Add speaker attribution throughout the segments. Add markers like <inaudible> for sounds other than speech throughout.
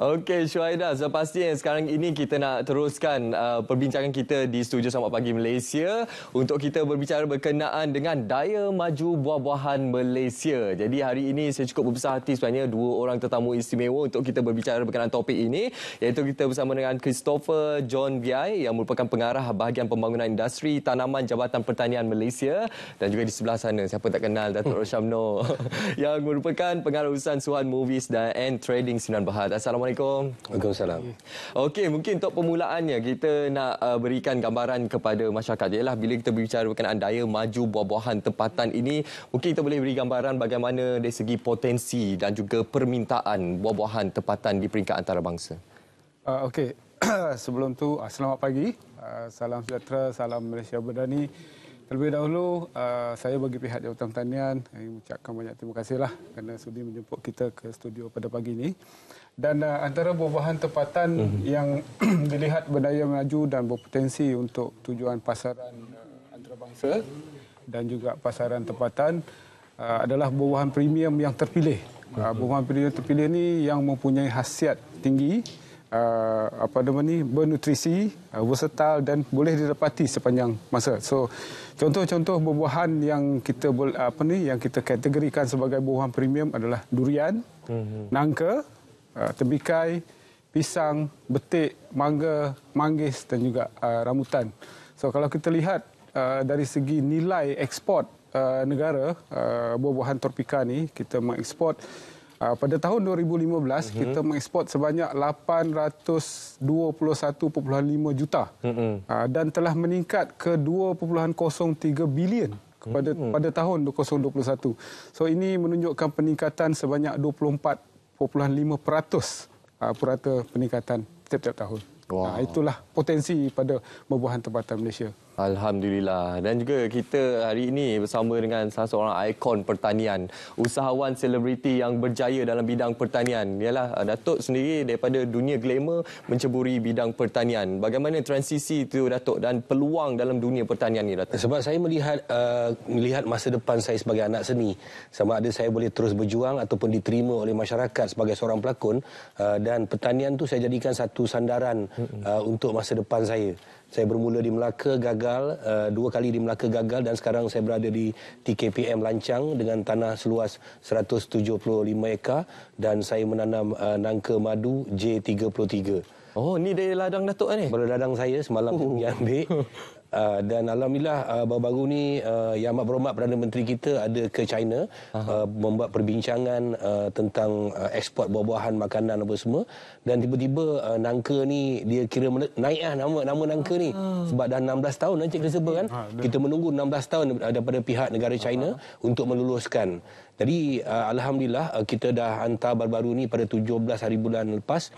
Speaker 1: Okey, Syuhaida. So pasti sekarang ini kita nak teruskan uh, perbincangan kita di Studio Selamat Pagi Malaysia untuk kita berbicara berkenaan dengan daya maju buah-buahan Malaysia. Jadi hari ini saya cukup berbesar hati sebenarnya dua orang tetamu istimewa untuk kita berbicara berkenaan topik ini iaitu kita bersama dengan Christopher John Viai yang merupakan pengarah bahagian pembangunan industri tanaman Jabatan Pertanian Malaysia dan juga di sebelah sana siapa tak kenal Dato' <laughs> Roshamno <laughs> yang merupakan pengarah urusan Suhan Movies dan Trading Sinan Bahad. Assalamualaikum. Assalamualaikum. Waalaikumsalam. Okey, mungkin untuk permulaannya kita nak uh, berikan gambaran kepada masyarakat ialah bila kita berbicara berkenaan daya maju buah-buahan tempatan ini, mungkin kita boleh beri gambaran bagaimana dari segi potensi dan juga permintaan buah-buahan tempatan di peringkat antarabangsa.
Speaker 2: Uh, Okey, <clears throat> sebelum tu, uh, selamat pagi. Uh, salam sejahtera, salam Malaysia Berdani. Terlebih dahulu, uh, saya bagi pihak Jawatan Tanian ingin mengucapkan banyak terima kasihlah kerana sudi menjemput kita ke studio pada pagi ini. Dan uh, antara buah-buahan tempatan mm-hmm. yang <clears throat> dilihat berdaya maju dan berpotensi untuk tujuan pasaran uh, antarabangsa dan juga pasaran tempatan uh, adalah buah-buahan premium yang terpilih. Uh, buah-buahan premium terpilih ini yang mempunyai khasiat tinggi uh, apa nama ni bernutrisi, uh, versatile dan boleh didapati sepanjang masa. So contoh-contoh buah-buahan yang kita boleh apa ni yang kita kategorikan sebagai buah-buahan premium adalah durian, mm-hmm. nangka, uh, tembikai, pisang, betik, mangga, manggis dan juga uh, rambutan. So kalau kita lihat uh, dari segi nilai ekspor uh, negara uh, buah-buahan tropika ni kita mengekspor Uh, pada tahun 2015 mm-hmm. kita mengeksport sebanyak 821.5 juta mm-hmm. uh, dan telah meningkat ke 2.03 bilion kepada mm-hmm. pada tahun 2021. So ini menunjukkan peningkatan sebanyak 24.5% uh, ah, purata peningkatan setiap tahun. Wow. Uh, itulah potensi pada membuahan tempatan Malaysia.
Speaker 1: Alhamdulillah. Dan juga kita hari ini bersama dengan salah seorang ikon pertanian, usahawan selebriti yang berjaya dalam bidang pertanian. Ialah uh, Datuk sendiri daripada dunia glamour menceburi bidang pertanian. Bagaimana transisi itu Datuk dan peluang dalam dunia pertanian ini Datuk? Sebab saya melihat uh, melihat masa depan saya sebagai
Speaker 3: anak seni. Sama ada saya boleh terus berjuang ataupun diterima oleh masyarakat sebagai seorang pelakon uh, dan pertanian tu saya jadikan satu sandaran hmm. uh, untuk masa depan saya. Saya bermula di Melaka gagal, uh, dua kali di Melaka gagal dan sekarang saya berada di TKPM Lancang dengan tanah seluas 175 ekar dan saya menanam uh, nangka madu J33. Oh, ni dari ladang Datuk ni? Dari ladang saya semalam uh. <laughs> yang ambil. Uh, dan alhamdulillah uh, baru-baru ni uh, Yang Amat Berhormat Perdana Menteri kita ada ke China uh, membuat perbincangan uh, tentang uh, ekspor buah-buahan makanan apa semua dan tiba-tiba uh, nangka ni dia kira mele- naik lah nama nama nangka ni ah. sebab dah 16 tahun Encik eh, Kesebe kan ha, kita menunggu 16 tahun daripada pihak negara China uh untuk meluluskan jadi uh, alhamdulillah uh, kita dah hantar baru-baru ni pada 17 hari bulan lepas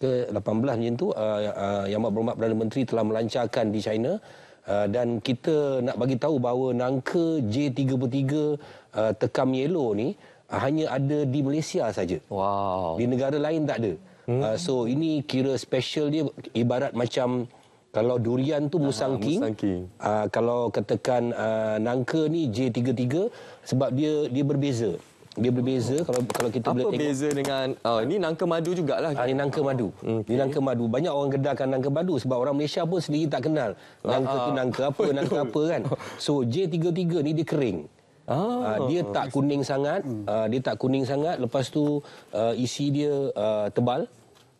Speaker 3: ke 18 macam tu uh, uh, Yang Amat Berhormat Perdana Menteri telah melancarkan di China Uh, dan kita nak bagi tahu bahawa nangka J33 uh, tekam yellow ni uh, hanya ada di Malaysia saja. Wow. Di negara lain tak ada. Hmm. Uh, so ini kira special dia ibarat macam kalau durian tu ah, Musang Aha, King, Musang King. Uh, kalau katakan uh, nangka ni J33 sebab dia dia berbeza. Dia berbeza kalau kalau kita Apa boleh tengok. Apa beza
Speaker 1: dengan oh ini nangka madu jugalah. Ah, ini nangka madu. Okay. Hmm, ini nangka
Speaker 3: madu. Banyak orang
Speaker 1: gedarkan nangka madu sebab orang
Speaker 3: Malaysia pun sendiri tak kenal. Nangka ah, tu ah. nangka apa, betul. nangka apa kan. So J33 ni dia kering. Ah, ah dia tak kuning sangat. Hmm. Ah, dia tak kuning sangat. Lepas tu uh, isi dia uh, tebal.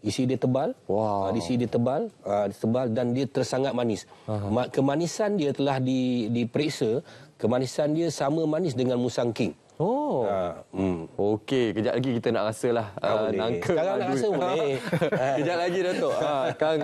Speaker 3: Isi dia tebal. Wow. Ah, isi dia tebal. Ah, tebal dan dia tersangat manis. Aha. Kemanisan dia telah di diperiksa. Kemanisan dia sama manis dengan Musang
Speaker 1: King. Oh. Ha, hmm. Okey, kejap lagi kita nak rasalah uh, ah, ah, nangka. Sekarang nak rasa boleh. <laughs> kejap lagi Datuk. Ha, kan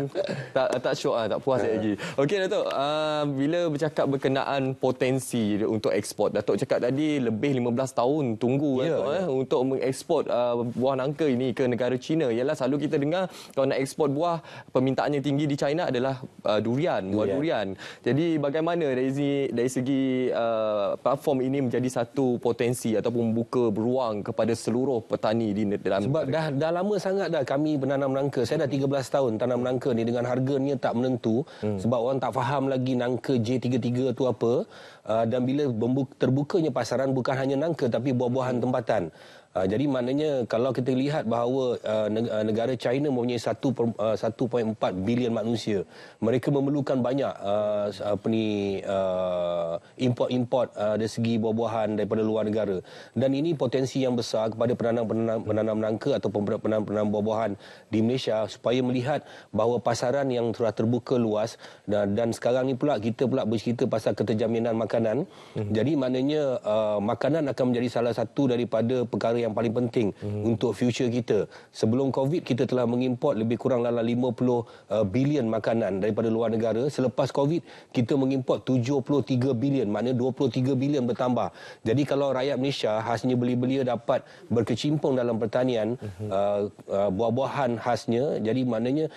Speaker 1: tak tak syok ah, tak puas lagi. Okey Datuk, uh, bila bercakap berkenaan potensi untuk ekspor, Datuk cakap tadi lebih 15 tahun tunggu ya, Datuk ya. eh untuk mengekspor uh, buah nangka ini ke negara China. Ialah selalu kita dengar kalau nak ekspor buah permintaannya tinggi di China adalah uh, durian, buah ya. durian. Jadi bagaimana dari, dari segi uh, platform ini menjadi satu potensi sisi ataupun buka ruang kepada seluruh petani di dalam sebab
Speaker 3: dah dah lama sangat dah kami menanam nangka saya dah 13 hmm. tahun tanam nangka ni dengan harganya tak menentu hmm. sebab orang tak faham lagi nangka J33 tu apa uh, dan bila terbukanya pasaran bukan hanya nangka tapi buah-buahan hmm. tempatan Ah, jadi maknanya kalau kita lihat bahawa uh, negara China mempunyai 1.4 uh, bilion manusia mereka memerlukan banyak uh, uh, import-import uh, dari segi buah-buahan daripada luar negara dan ini potensi yang besar kepada penanam-penanam nangka atau penanam-penanam buah-buahan di Malaysia supaya melihat bahawa pasaran yang telah terbuka luas dan, dan sekarang ni pula kita pula bercerita pasal keterjaminan makanan hmm jadi maknanya uh, makanan akan menjadi salah satu daripada perkara yang paling penting hmm. untuk future kita. Sebelum COVID, kita telah mengimport lebih kurang dalam 50 uh, bilion makanan daripada luar negara. Selepas COVID, kita mengimport 73 bilion, maknanya 23 bilion bertambah. Jadi kalau rakyat Malaysia khasnya beli-belia dapat berkecimpung dalam pertanian, hmm. Uh, uh, buah-buahan khasnya, jadi maknanya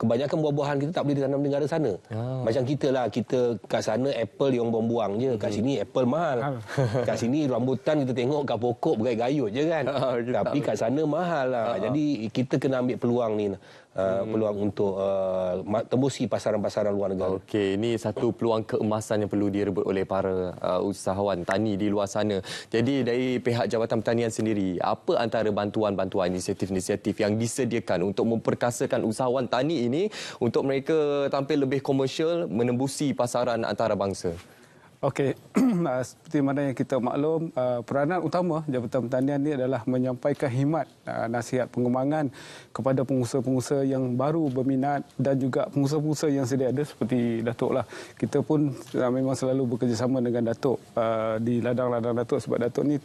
Speaker 3: kebanyakan buah-buahan kita tak boleh ditanam di negara sana. Oh. Macam kita lah, kita kat sana apple yang buang-buang je. Kat hmm. sini apple mahal. Ah. <laughs> kat sini rambutan kita tengok kat pokok bergayut-gayut je kan. Oh, Tapi kat sana mahal lah. Oh. Jadi
Speaker 1: kita kena ambil peluang ni uh, hmm. peluang untuk uh, tembusi pasaran-pasaran luar negara. Okey, ini satu peluang keemasan yang perlu direbut oleh para uh, usahawan tani di luar sana. Jadi dari pihak Jabatan Pertanian sendiri, apa antara bantuan-bantuan inisiatif-inisiatif yang disediakan untuk memperkasakan usahawan tani ini untuk mereka tampil lebih komersial menembusi pasaran antarabangsa?
Speaker 2: Okey, <clears throat> ah, seperti mana yang kita maklum, ah, peranan utama Jabatan Pertanian ini adalah menyampaikan himat ah, nasihat pengembangan kepada pengusaha-pengusaha yang baru berminat dan juga pengusaha-pengusaha yang sedia ada seperti Datuk. Lah. Kita pun memang selalu bekerjasama dengan Datuk di ladang-ladang Datuk sebab Datuk ni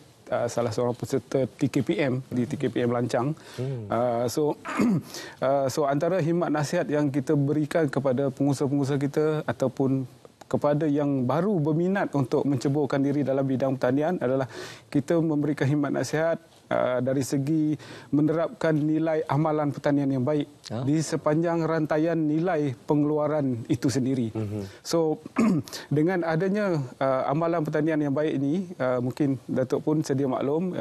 Speaker 2: salah seorang peserta TKPM di TKPM Lancang. Hmm. So, <clears throat> so antara himat nasihat yang kita berikan kepada pengusaha-pengusaha kita ataupun kepada yang baru berminat untuk menceburkan diri dalam bidang pertanian adalah kita memberikan himat nasihat uh, dari segi menerapkan nilai amalan pertanian yang baik ah. di sepanjang rantaian nilai pengeluaran itu sendiri. Mhm. So <clears throat> dengan adanya uh, amalan pertanian yang baik ini uh, mungkin Datuk pun sedia maklum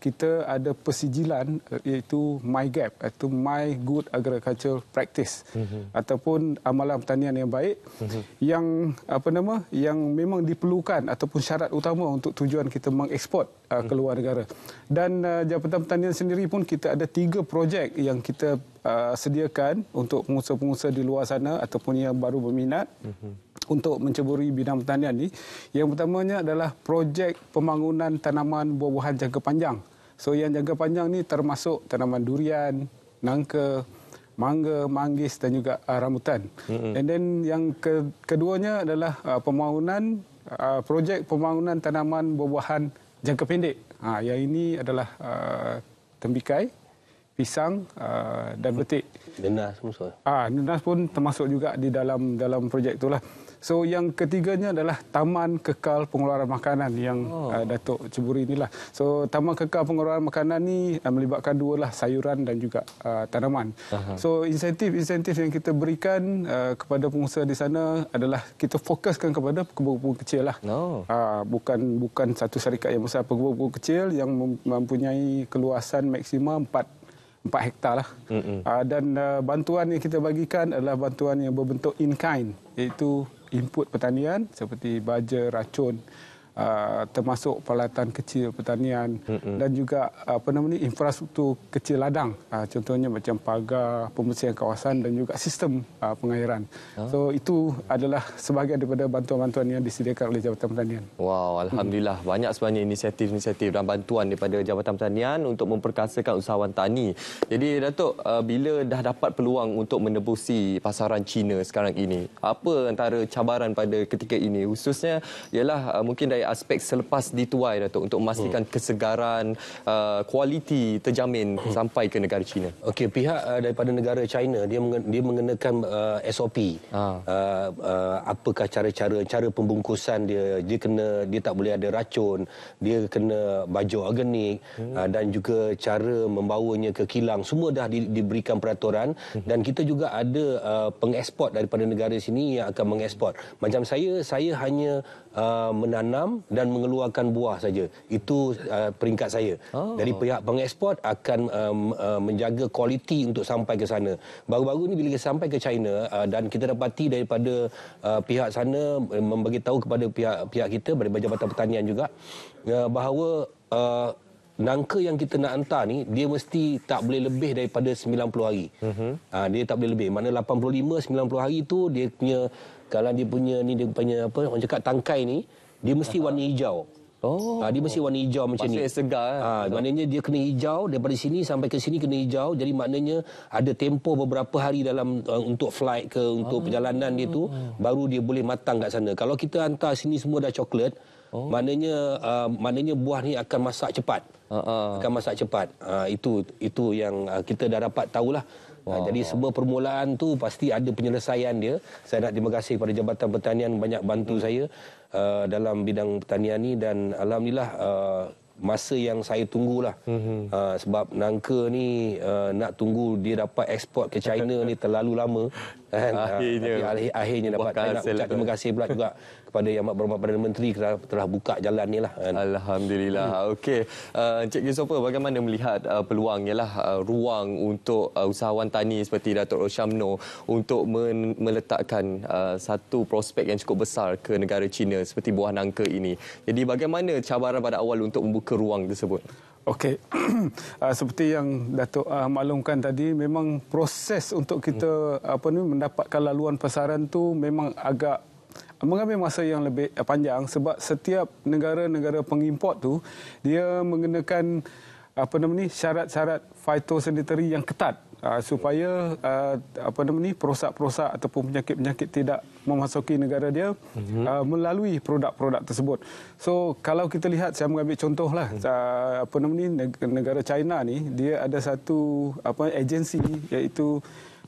Speaker 2: kita ada persijilan eh, iaitu My GAP, atau My Good Agricultural Practice mm-hmm. ataupun amalan pertanian yang baik mm-hmm. yang apa nama yang memang diperlukan ataupun syarat utama untuk tujuan kita mengeksport uh, ah, mhm. ke luar negara dan uh, Jabatan Pertanian sendiri pun kita ada tiga projek yang kita uh, sediakan untuk pengusaha-pengusaha di luar sana ataupun yang baru berminat mm-hmm untuk menceburi bidang pertanian ini. yang pertamanya adalah projek pembangunan tanaman buah-buahan jangka panjang So yang jangka panjang ni termasuk tanaman durian, nangka, mangga, manggis dan juga uh, rambutan. Mm-hmm. And then yang ke- keduanya adalah uh, pembangunan uh, projek pembangunan tanaman buah-buahan jangka pendek. Ha, yang ini adalah uh, tembikai, pisang uh, dan betik. Nenas pun Ah, ha, nenas pun termasuk juga di dalam dalam projek itulah. So yang ketiganya adalah taman kekal pengeluaran makanan yang oh. uh, Datuk Ceburi inilah. So taman kekal pengeluaran makanan ni uh, melibatkan dua lah sayuran dan juga uh, tanaman. Aha. So insentif-insentif yang kita berikan uh, kepada pengusaha di sana adalah kita fokuskan kepada pekebun-pekebun kecil lah. No. Uh, bukan bukan satu syarikat yang besar pekebun-pekebun kecil yang mempunyai keluasan maksimum 4 4 hektar lah. Mm-hmm. dan ah, bantuan yang kita bagikan adalah bantuan yang berbentuk in-kind iaitu input pertanian seperti baja, racun Uh, termasuk peralatan kecil pertanian mm-hmm. dan juga uh, apa namanya infrastruktur kecil ladang uh, contohnya macam pagar pembersihan kawasan dan juga sistem pengairan. Huh? Ah. So itu adalah sebahagian daripada bantuan-bantuan yang disediakan oleh Jabatan Pertanian.
Speaker 1: Wow, alhamdulillah mm. banyak sebenarnya inisiatif-inisiatif dan bantuan daripada Jabatan Pertanian untuk memperkasakan usahawan tani. Jadi Datuk bila dah dapat peluang untuk menebusi pasaran China sekarang ini, apa antara cabaran pada ketika ini khususnya ialah mungkin dari aspek selepas dituai Datuk untuk memastikan hmm. kesegaran uh, kualiti terjamin hmm. sampai ke negara China.
Speaker 3: Okey pihak uh, daripada negara China dia mengen- dia mengenakan uh, SOP. Ha. Uh, uh, apakah cara-cara cara pembungkusan dia dia kena dia tak boleh ada racun, dia kena baju organik hmm. uh, dan juga cara membawanya ke kilang semua dah di- diberikan peraturan hmm. dan kita juga ada uh, pengeksport daripada negara sini yang akan mengeksport. Macam saya saya hanya Uh, menanam dan mengeluarkan buah saja. Itu uh, peringkat saya. Oh. Dari pihak pengeksport akan um, uh, menjaga kualiti untuk sampai ke sana. Baru-baru ini bila kita sampai ke China uh, dan kita dapati daripada uh, pihak sana uh, memberi tahu kepada pihak pihak kita dari Jabatan Pertanian juga uh, bahawa uh, Nangka yang kita nak hantar ni dia mesti tak boleh lebih daripada 90 hari. Uh-huh. Ha, dia tak boleh lebih. Mana 85 90 hari tu dia punya kalau dia punya ni dia punya apa orang cakap tangkai ni dia mesti warna hijau. Oh. Ha, dia mesti warna hijau macam Maksudnya ni. Pasti segar. Ha, eh? ah, so. maknanya dia kena hijau daripada sini sampai ke sini kena hijau. Jadi maknanya ada tempoh beberapa hari dalam uh, untuk flight ke untuk oh. perjalanan dia tu baru dia boleh matang kat sana. Kalau kita hantar sini semua dah coklat, Oh. Maknanya uh, maknanya buah ni akan masak cepat. Uh, uh. Akan masak cepat. Uh, itu itu yang uh, kita dah dapat tahulah. Wow. Ha, jadi semua permulaan tu pasti ada penyelesaian dia. Saya nak terima kasih kepada Jabatan Pertanian banyak bantu hmm. saya uh, dalam bidang pertanian ini dan alhamdulillah uh, masa yang saya tunggulah hmm uh, sebab nangka ni uh, nak tunggu dia dapat ekspor ke China ni terlalu lama kan? <laughs> akhirnya ah, akhir, akhirnya dapat
Speaker 1: saya nak ucap terima kasih pula juga kepada yang amat berhormat Perdana Menteri telah, telah buka jalan ni lah kan? Alhamdulillah hmm. Okey, uh, Encik Yusofa bagaimana melihat uh, peluang ialah uh, ruang untuk uh, usahawan tani seperti Dato' Roshamno untuk men- meletakkan uh, satu prospek yang cukup besar ke negara China seperti buah nangka ini jadi bagaimana cabaran pada
Speaker 2: awal untuk membuka ruang tersebut Okey. uh, <clears throat> seperti yang Datuk uh, maklumkan tadi memang proses untuk kita hmm. apa ni mendapatkan laluan pasaran tu memang agak mengambil masa yang lebih eh, panjang sebab setiap negara-negara pengimport tu dia mengenakan apa namanya syarat-syarat phytosanitary yang ketat uh, supaya uh, apa nama ni perosak-perosak ataupun penyakit-penyakit tidak memasuki negara dia mm-hmm. uh, melalui produk-produk tersebut. So kalau kita lihat saya mengambil contohlah mm-hmm. uh, apa nama ni negara China ni dia ada satu apa agensi iaitu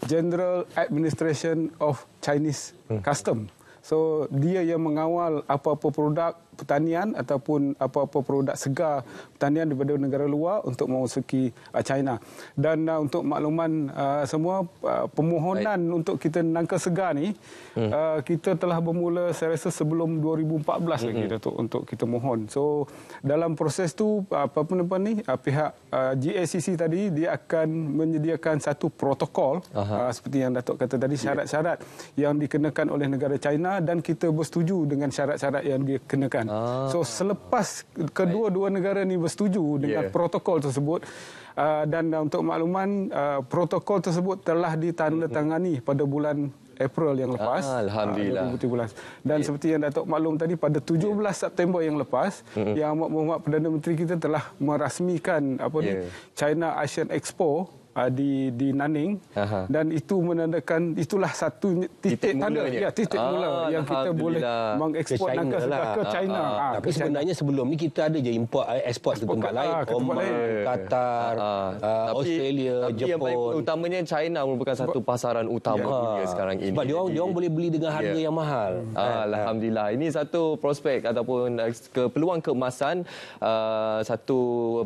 Speaker 2: General Administration of Chinese mm-hmm. Custom. So dia yang mengawal apa-apa produk pertanian ataupun apa-apa produk segar pertanian daripada negara luar untuk memasuki uh, China. Dan uh, untuk makluman uh, semua, uh, permohonan Baik. untuk kita nangka segar ni, hmm. kita telah bermula saya rasa sebelum 2014 hmm. lagi Datuk, untuk kita mohon. So dalam proses tu apa-apa ni pihak uh, GACC tadi dia akan menyediakan satu protokol uh, seperti yang Datuk kata tadi syarat-syarat yang dikenakan oleh negara China dan kita bersetuju dengan syarat-syarat yang dikenakan kan. Ah. So selepas kedua-dua negara ni bersetuju dengan protokol tersebut uh, dan untuk makluman uh, protokol tersebut telah ditandatangani pada bulan April yang lepas. Ah, Alhamdulillah. Ah, dan yeah. seperti yang Datuk maklum tadi pada 17 yeah. September yang lepas mm-hmm. yang Muhammad Perdana Menteri kita telah merasmikan apa yeah. ni China Asian Expo uh, di di Naning Aha. dan itu menandakan itulah satu titik, titik tanda ya titik ah, mula yang kita boleh mengekspor ke China, lah. ke ah, China. Ah, ah, tapi ke sebenarnya sebelum ni kita ada
Speaker 1: je import eh, ekspor ke tempat lain lah, ke tempat Oman, eh. Qatar ah, Uh, tapi, Australia tapi Jepun yang baik, utamanya China merupakan satu pasaran utama yeah. dunia sekarang ini sebab dia orang orang boleh beli dengan harga yeah. yang mahal hmm. ah, kan? alhamdulillah ini satu prospek ataupun eh, ke peluang keemasan uh, satu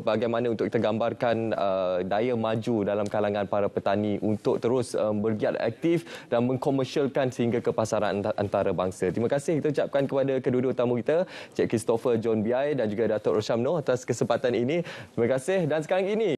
Speaker 1: bagaimana untuk kita gambarkan uh, daya maju dalam dalam kalangan para petani untuk terus um, bergiat aktif dan mengkomersialkan sehingga ke pasaran antarabangsa. Terima kasih kita ucapkan kepada kedua-dua tamu kita, Cik Christopher John Biai dan juga Datuk Roshamno atas kesempatan ini. Terima kasih dan sekarang ini